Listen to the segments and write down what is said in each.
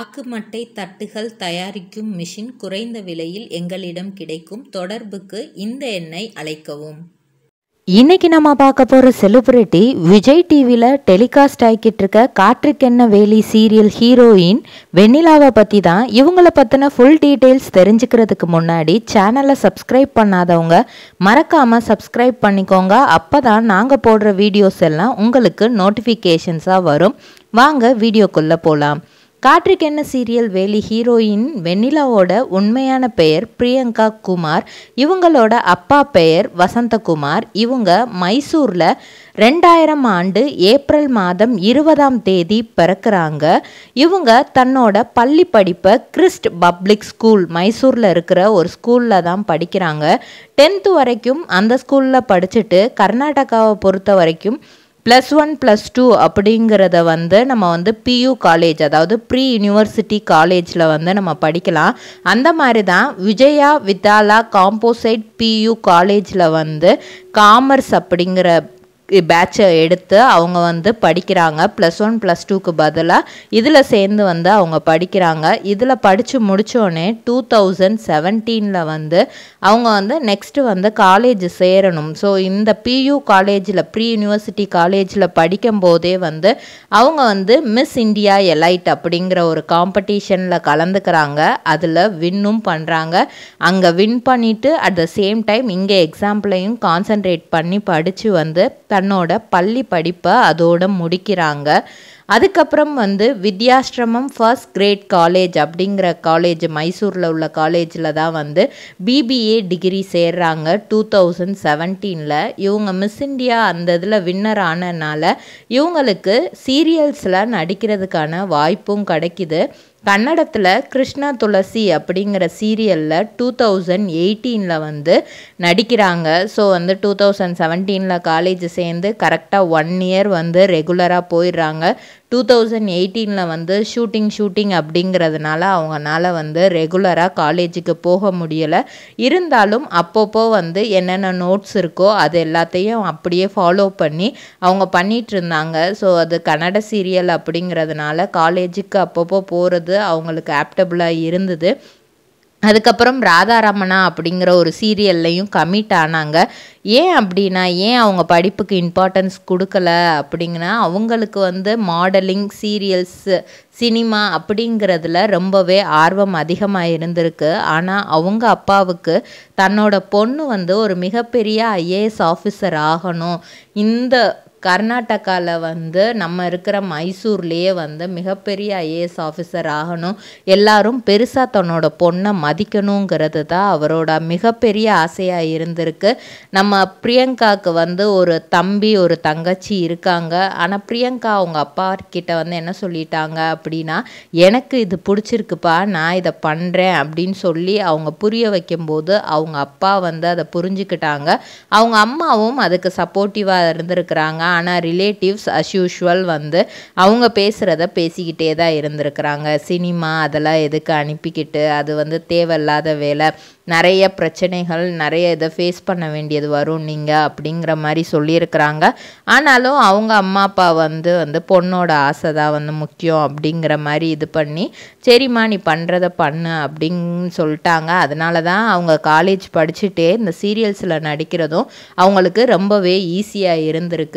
ஆக்குமட்டை தட்டுகள் தயாரிக்கும் மிஷின் குறைந்த விலையில் எங்களிடம் கிடைக்கும் தொடர்புக்கு இந்த எண்ணை அழைக்கவும் இன்னைக்கு நம்ம பார்க்க போகிற செலிபிரிட்டி விஜய் டிவியில் டெலிகாஸ்ட் ஆகிட்டு இருக்க காற்றுக்கென்ன வேலி சீரியல் ஹீரோயின் வெண்ணிலாவை பற்றி தான் இவங்கள பற்றின ஃபுல் டீட்டெயில்ஸ் தெரிஞ்சுக்கிறதுக்கு முன்னாடி சேனலை சப்ஸ்கிரைப் பண்ணாதவங்க மறக்காமல் சப்ஸ்கிரைப் பண்ணிக்கோங்க அப்போ தான் நாங்கள் போடுற வீடியோஸ் எல்லாம் உங்களுக்கு நோட்டிஃபிகேஷன்ஸாக வரும் வாங்க வீடியோக்குள்ளே போகலாம் என்ன சீரியல் வேலி ஹீரோயின் வெண்ணிலாவோட உண்மையான பெயர் பிரியங்கா குமார் இவங்களோட அப்பா பெயர் வசந்தகுமார் இவங்க மைசூரில் ரெண்டாயிரம் ஆண்டு ஏப்ரல் மாதம் இருபதாம் தேதி பிறக்கிறாங்க இவங்க தன்னோட பள்ளி படிப்பை கிறிஸ்ட் பப்ளிக் ஸ்கூல் மைசூரில் இருக்கிற ஒரு ஸ்கூலில் தான் படிக்கிறாங்க டென்த்து வரைக்கும் அந்த ஸ்கூலில் படிச்சுட்டு கர்நாடகாவை பொறுத்த வரைக்கும் ப்ளஸ் ஒன் ப்ளஸ் டூ அப்படிங்கிறத வந்து நம்ம வந்து பியூ காலேஜ் அதாவது ப்ரீ யூனிவர்சிட்டி காலேஜில் வந்து நம்ம படிக்கலாம் அந்த மாதிரி தான் விஜயா வித்தாலா காம்போசைட் பியூ காலேஜில் வந்து காமர்ஸ் அப்படிங்கிற பேட்சை எடுத்து அவங்க வந்து படிக்கிறாங்க ப்ளஸ் ஒன் ப்ளஸ் டூக்கு பதிலாக இதில் சேர்ந்து வந்து அவங்க படிக்கிறாங்க இதில் படித்து முடித்தோடனே டூ தௌசண்ட் செவன்டீனில் வந்து அவங்க வந்து நெக்ஸ்ட்டு வந்து காலேஜ் சேரணும் ஸோ இந்த பியூ காலேஜில் ப்ரீ யூனிவர்சிட்டி காலேஜில் படிக்கும் போதே வந்து அவங்க வந்து மிஸ் இந்தியா எலைட் அப்படிங்கிற ஒரு காம்படிஷனில் கலந்துக்கிறாங்க அதில் வின்னும் பண்ணுறாங்க அங்கே வின் பண்ணிவிட்டு அட் த சேம் டைம் இங்கே எக்ஸாம்பிளையும் கான்சன்ட்ரேட் பண்ணி படித்து வந்து தன்னோட பள்ளி படிப்பை அதோட முடிக்கிறாங்க அதுக்கப்புறம் வந்து வித்யாஸ்ரமம் ஃபர்ஸ்ட் கிரேட் காலேஜ் அப்படிங்கிற காலேஜ் மைசூரில் உள்ள காலேஜில் தான் வந்து பிபிஏ டிகிரி சேர்றாங்க டூ தௌசண்ட் செவன்டீனில் இவங்க மிஸ் இண்டியா அந்த இதில் வின்னர் ஆனனால இவங்களுக்கு சீரியல்ஸில் நடிக்கிறதுக்கான வாய்ப்பும் கிடைக்கிது கன்னடத்தில் கிருஷ்ணா துளசி அப்படிங்கிற சீரியலில் டூ தௌசண்ட் எயிட்டீனில் வந்து நடிக்கிறாங்க ஸோ வந்து டூ தௌசண்ட் செவன்டீனில் காலேஜ் சேர்ந்து கரெக்டாக ஒன் இயர் வந்து ரெகுலராக போயிடுறாங்க டூ தௌசண்ட் எயிட்டீனில் வந்து ஷூட்டிங் ஷூட்டிங் அப்படிங்கிறதுனால அவங்கனால வந்து ரெகுலராக காலேஜுக்கு போக முடியலை இருந்தாலும் அப்பப்போ வந்து என்னென்ன நோட்ஸ் இருக்கோ அது எல்லாத்தையும் அப்படியே ஃபாலோ பண்ணி அவங்க பண்ணிகிட்டு இருந்தாங்க ஸோ அது கன்னட சீரியல் அப்படிங்கிறதுனால காலேஜுக்கு அப்பப்போ போகிறது அவங்களுக்கு ஆப்டபுளாக இருந்தது அதுக்கப்புறம் ராதாராமணா அப்படிங்கிற ஒரு சீரியல்லையும் கமிட் ஆனாங்க ஏன் அப்படின்னா ஏன் அவங்க படிப்புக்கு இம்பார்ட்டன்ஸ் கொடுக்கல அப்படிங்கன்னா அவங்களுக்கு வந்து மாடலிங் சீரியல்ஸு சினிமா அப்படிங்கிறதுல ரொம்பவே ஆர்வம் அதிகமாக இருந்திருக்கு ஆனால் அவங்க அப்பாவுக்கு தன்னோட பொண்ணு வந்து ஒரு மிகப்பெரிய ஐஏஎஸ் ஆஃபீஸர் ஆகணும் இந்த கர்நாடகாவில் வந்து நம்ம இருக்கிற மைசூர்லேயே வந்து மிகப்பெரிய ஐஏஎஸ் ஆஃபீஸர் ஆகணும் எல்லாரும் பெருசாக தன்னோட பொண்ணை மதிக்கணுங்கிறது தான் அவரோட மிகப்பெரிய ஆசையாக இருந்திருக்கு நம்ம பிரியங்காவுக்கு வந்து ஒரு தம்பி ஒரு தங்கச்சி இருக்காங்க ஆனால் பிரியங்கா அவங்க அப்பா கிட்ட வந்து என்ன சொல்லிட்டாங்க அப்படின்னா எனக்கு இது பிடிச்சிருக்குப்பா நான் இதை பண்ணுறேன் அப்படின்னு சொல்லி அவங்க புரிய வைக்கும்போது அவங்க அப்பா வந்து அதை புரிஞ்சுக்கிட்டாங்க அவங்க அம்மாவும் அதுக்கு சப்போர்ட்டிவாக இருந்திருக்கிறாங்க ஆனால் ரிலேட்டிவ்ஸ் அஸ் யூஷுவல் வந்து அவங்க பேசுகிறத பேசிக்கிட்டே தான் இருந்திருக்கிறாங்க சினிமா அதெல்லாம் எதுக்கு அனுப்பிக்கிட்டு அது வந்து தேவையில்லாத வேலை நிறைய பிரச்சனைகள் நிறைய இதை ஃபேஸ் பண்ண வேண்டியது வரும் நீங்கள் அப்படிங்கிற மாதிரி சொல்லியிருக்கிறாங்க ஆனாலும் அவங்க அம்மா அப்பா வந்து வந்து பொண்ணோட ஆசை தான் வந்து முக்கியம் அப்படிங்கிற மாதிரி இது பண்ணி சரிம்மா நீ பண்ணுறத பண்ணு அப்படின்னு சொல்லிட்டாங்க அதனால தான் அவங்க காலேஜ் படிச்சுட்டே இந்த சீரியல்ஸில் நடிக்கிறதும் அவங்களுக்கு ரொம்பவே ஈஸியாக இருந்திருக்கிற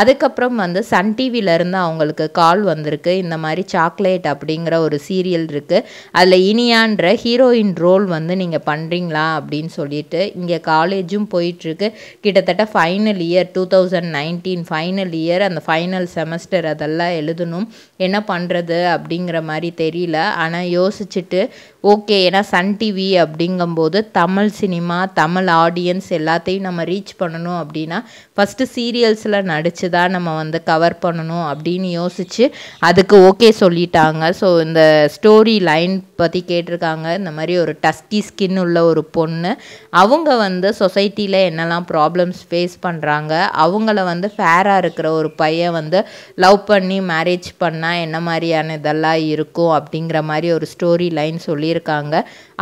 அதுக்கப்புறம் வந்து சன் இருந்து அவங்களுக்கு கால் வந்திருக்கு இந்த மாதிரி சாக்லேட் அப்படிங்கிற ஒரு சீரியல் இருக்குது அதில் இனியான்ற ஹீரோயின் ரோல் வந்து நீங்கள் பண்ணுறீங்களா அப்படின்னு சொல்லிட்டு இங்கே காலேஜும் போயிட்டுருக்கு கிட்டத்தட்ட final year two thousand nineteen final year அந்த ஃபைனல் செமஸ்டர் அதெல்லாம் எழுதணும் என்ன பண்ணுறது அப்படிங்கிற மாதிரி தெரியல ஆனால் யோசிச்சுட்டு ஓகே ஏன்னா சன் டிவி அப்படிங்கும்போது தமிழ் சினிமா தமிழ் ஆடியன்ஸ் எல்லாத்தையும் நம்ம ரீச் பண்ணணும் அப்படின்னா ஃபஸ்ட்டு சீரியல்ஸில் நடி அடித்து தான் நம்ம வந்து கவர் பண்ணணும் அப்படின்னு யோசித்து அதுக்கு ஓகே சொல்லிட்டாங்க ஸோ இந்த ஸ்டோரி லைன் பற்றி கேட்டிருக்காங்க இந்த மாதிரி ஒரு டஸ்கி ஸ்கின் உள்ள ஒரு பொண்ணு அவங்க வந்து சொசைட்டியில் என்னெல்லாம் ப்ராப்ளம்ஸ் ஃபேஸ் பண்ணுறாங்க அவங்கள வந்து ஃபேராக இருக்கிற ஒரு பையன் வந்து லவ் பண்ணி மேரேஜ் பண்ணால் என்ன மாதிரியான இதெல்லாம் இருக்கும் அப்படிங்கிற மாதிரி ஒரு ஸ்டோரி லைன் சொல்லியிருக்காங்க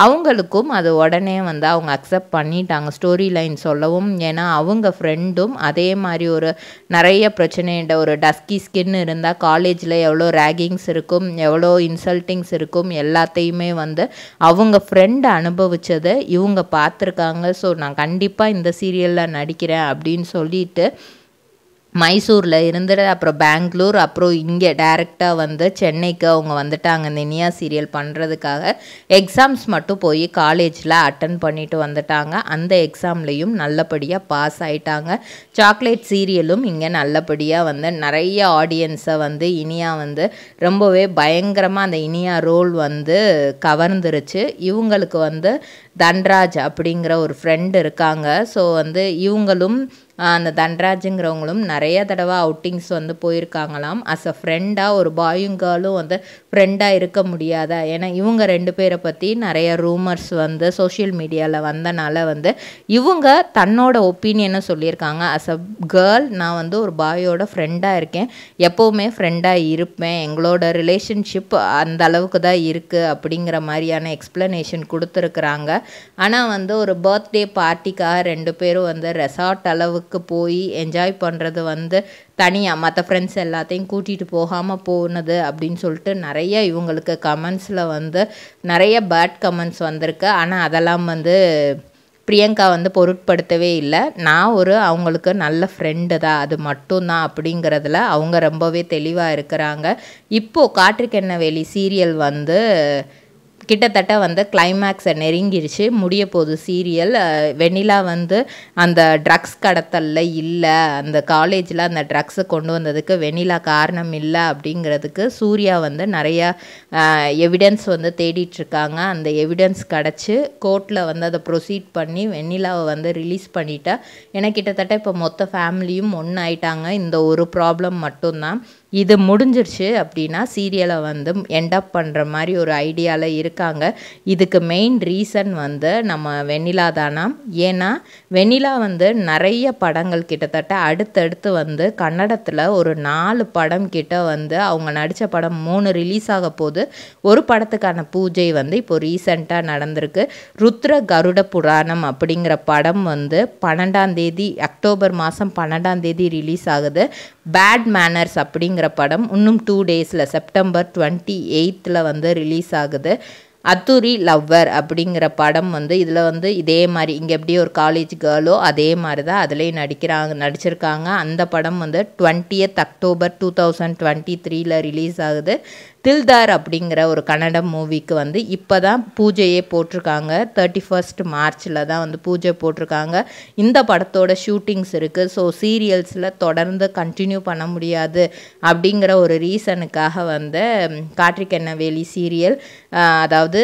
அவங்களுக்கும் அது உடனே வந்து அவங்க அக்செப்ட் பண்ணிட்டாங்க ஸ்டோரி லைன் சொல்லவும் ஏன்னா அவங்க ஃப்ரெண்டும் அதே மாதிரி ஒரு நிறைய பிரச்சனையிட ஒரு டஸ்கி ஸ்கின் இருந்தால் காலேஜில் எவ்வளோ ரேகிங்ஸ் இருக்கும் எவ்வளோ இன்சல்ட்டிங்ஸ் இருக்கும் எல்லாத்தையுமே வந்து அவங்க ஃப்ரெண்ட் அனுபவித்ததை இவங்க பார்த்துருக்காங்க ஸோ நான் கண்டிப்பாக இந்த சீரியலில் நடிக்கிறேன் அப்படின்னு சொல்லிட்டு மைசூரில் இருந்துட்டு அப்புறம் பெங்களூர் அப்புறம் இங்கே டைரெக்டாக வந்து சென்னைக்கு அவங்க வந்துட்டாங்க இந்த இனியா சீரியல் பண்ணுறதுக்காக எக்ஸாம்ஸ் மட்டும் போய் காலேஜில் அட்டன் பண்ணிட்டு வந்துட்டாங்க அந்த எக்ஸாம்லேயும் நல்லபடியாக பாஸ் ஆயிட்டாங்க சாக்லேட் சீரியலும் இங்கே நல்லபடியாக வந்து நிறைய ஆடியன்ஸை வந்து இனியா வந்து ரொம்பவே பயங்கரமாக அந்த இனியா ரோல் வந்து கவர்ந்துருச்சு இவங்களுக்கு வந்து தன்ராஜ் அப்படிங்கிற ஒரு ஃப்ரெண்ட் இருக்காங்க ஸோ வந்து இவங்களும் அந்த தன்ராஜுங்கிறவங்களும் நிறைய தடவை அவுட்டிங்ஸ் வந்து போயிருக்காங்களாம் அஸ் அ ஃப்ரெண்டாக ஒரு பாயும் கேர்ளும் வந்து ஃப்ரெண்டாக இருக்க முடியாதா ஏன்னா இவங்க ரெண்டு பேரை பற்றி நிறைய ரூமர்ஸ் வந்து சோஷியல் மீடியாவில் வந்தனால வந்து இவங்க தன்னோட ஒப்பீனியனை சொல்லியிருக்காங்க அஸ் அ கேர்ள் நான் வந்து ஒரு பாயோட ஃப்ரெண்டாக இருக்கேன் எப்போவுமே ஃப்ரெண்டாக இருப்பேன் எங்களோட ரிலேஷன்ஷிப் அந்த அளவுக்கு தான் இருக்குது அப்படிங்கிற மாதிரியான எக்ஸ்ப்ளனேஷன் கொடுத்துருக்குறாங்க ஆனால் வந்து ஒரு பர்த்டே பார்ட்டிக்காக ரெண்டு பேரும் வந்து ரெசார்ட் அளவுக்கு ட்ரிப்புக்கு போய் என்ஜாய் பண்ணுறது வந்து தனியாக மற்ற ஃப்ரெண்ட்ஸ் எல்லாத்தையும் கூட்டிகிட்டு போகாமல் போனது அப்படின்னு சொல்லிட்டு நிறைய இவங்களுக்கு கமெண்ட்ஸில் வந்து நிறைய பேட் கமெண்ட்ஸ் வந்திருக்கு ஆனால் அதெல்லாம் வந்து பிரியங்கா வந்து பொருட்படுத்தவே இல்லை நான் ஒரு அவங்களுக்கு நல்ல ஃப்ரெண்டு தான் அது மட்டும்தான் அப்படிங்கிறதுல அவங்க ரொம்பவே தெளிவாக இருக்கிறாங்க இப்போது காற்றுக்கெண்ண வேலி சீரியல் வந்து கிட்டத்தட்ட வந்து கிளைமேக்ஸை நெருங்கிருச்சு முடிய போது சீரியல் வெண்ணிலா வந்து அந்த ட்ரக்ஸ் கடத்தலில் இல்லை அந்த காலேஜில் அந்த ட்ரக்ஸை கொண்டு வந்ததுக்கு வெண்ணிலா காரணம் இல்லை அப்படிங்கிறதுக்கு சூர்யா வந்து நிறையா எவிடன்ஸ் வந்து தேடிட்டுருக்காங்க அந்த எவிடன்ஸ் கிடச்சி கோர்ட்டில் வந்து அதை ப்ரொசீட் பண்ணி வெண்ணிலாவை வந்து ரிலீஸ் பண்ணிட்டா ஏன்னா கிட்டத்தட்ட இப்போ மொத்த ஃபேமிலியும் ஒன்று ஆயிட்டாங்க இந்த ஒரு ப்ராப்ளம் மட்டும்தான் இது முடிஞ்சிருச்சு அப்படின்னா சீரியலை வந்து என்டப் பண்ணுற மாதிரி ஒரு ஐடியாவில் இருக்க இருக்காங்க இதுக்கு மெயின் ரீசன் வந்து நம்ம வெண்ணிலா தானா ஏன்னா வெண்ணிலா வந்து நிறைய படங்கள் கிட்டத்தட்ட அடுத்தடுத்து வந்து கன்னடத்தில் ஒரு நாலு படம் கிட்ட வந்து அவங்க நடித்த படம் மூணு ரிலீஸ் ஆக போது ஒரு படத்துக்கான பூஜை வந்து இப்போ ரீசண்டாக நடந்திருக்கு ருத்ர கருட புராணம் அப்படிங்கிற படம் வந்து பன்னெண்டாம் தேதி அக்டோபர் மாதம் பன்னெண்டாம் தேதி ரிலீஸ் ஆகுது பேட் மேனர்ஸ் அப்படிங்கிற படம் இன்னும் டூ டேஸில் செப்டம்பர் டுவெண்ட்டி எயித்தில் வந்து ரிலீஸ் ஆகுது அத்துரி லவ்வர் அப்படிங்கிற படம் வந்து இதில் வந்து இதே மாதிரி இங்கே எப்படி ஒரு காலேஜ் கேர்ளோ அதே மாதிரி தான் அதுலேயும் நடிக்கிறாங்க நடிச்சிருக்காங்க அந்த படம் வந்து twentieth October two thousand twenty த்ரீயில் ரிலீஸ் ஆகுது தில்தார் அப்படிங்கிற ஒரு கன்னட மூவிக்கு வந்து இப்போ தான் பூஜையே போட்டிருக்காங்க தேர்ட்டி ஃபர்ஸ்ட் மார்ச்சில் தான் வந்து பூஜை போட்டிருக்காங்க இந்த படத்தோட ஷூட்டிங்ஸ் இருக்குது ஸோ சீரியல்ஸில் தொடர்ந்து கண்டினியூ பண்ண முடியாது அப்படிங்கிற ஒரு ரீசனுக்காக வந்து காற்றிக்கெண்ண வேலி சீரியல் அதாவது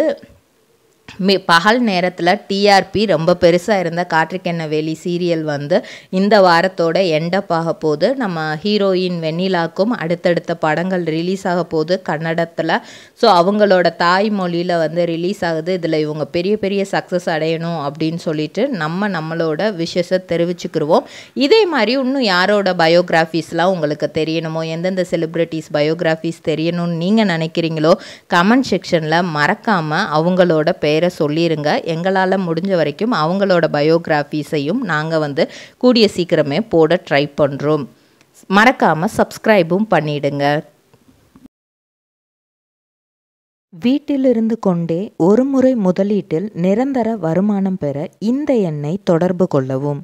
பகல் நேரத்தில் டிஆர்பி ரொம்ப பெருசாக இருந்த வேலி சீரியல் வந்து இந்த வாரத்தோட எண்டப் ஆக போது நம்ம ஹீரோயின் வெண்ணிலாக்கும் அடுத்தடுத்த படங்கள் ரிலீஸ் ஆக போகுது கன்னடத்தில் ஸோ அவங்களோட தாய்மொழியில் வந்து ரிலீஸ் ஆகுது இதில் இவங்க பெரிய பெரிய சக்ஸஸ் அடையணும் அப்படின்னு சொல்லிட்டு நம்ம நம்மளோட விஷஸை தெரிவிச்சுக்கிருவோம் இதே மாதிரி இன்னும் யாரோட பயோகிராஃபிஸ்லாம் உங்களுக்கு தெரியணுமோ எந்தெந்த செலிப்ரிட்டிஸ் பயோகிராஃபீஸ் தெரியணும்னு நீங்கள் நினைக்கிறீங்களோ கமெண்ட் செக்ஷனில் மறக்காமல் அவங்களோட பேர் பெயரை சொல்லிடுங்க எங்களால் முடிஞ்ச வரைக்கும் அவங்களோட பயோகிராஃபிஸையும் நாங்கள் வந்து கூடிய சீக்கிரமே போட ட்ரை பண்ணுறோம் மறக்காமல் சப்ஸ்கிரைபும் பண்ணிடுங்க வீட்டிலிருந்து கொண்டே ஒரு முறை முதலீட்டில் நிரந்தர வருமானம் பெற இந்த எண்ணை தொடர்பு கொள்ளவும்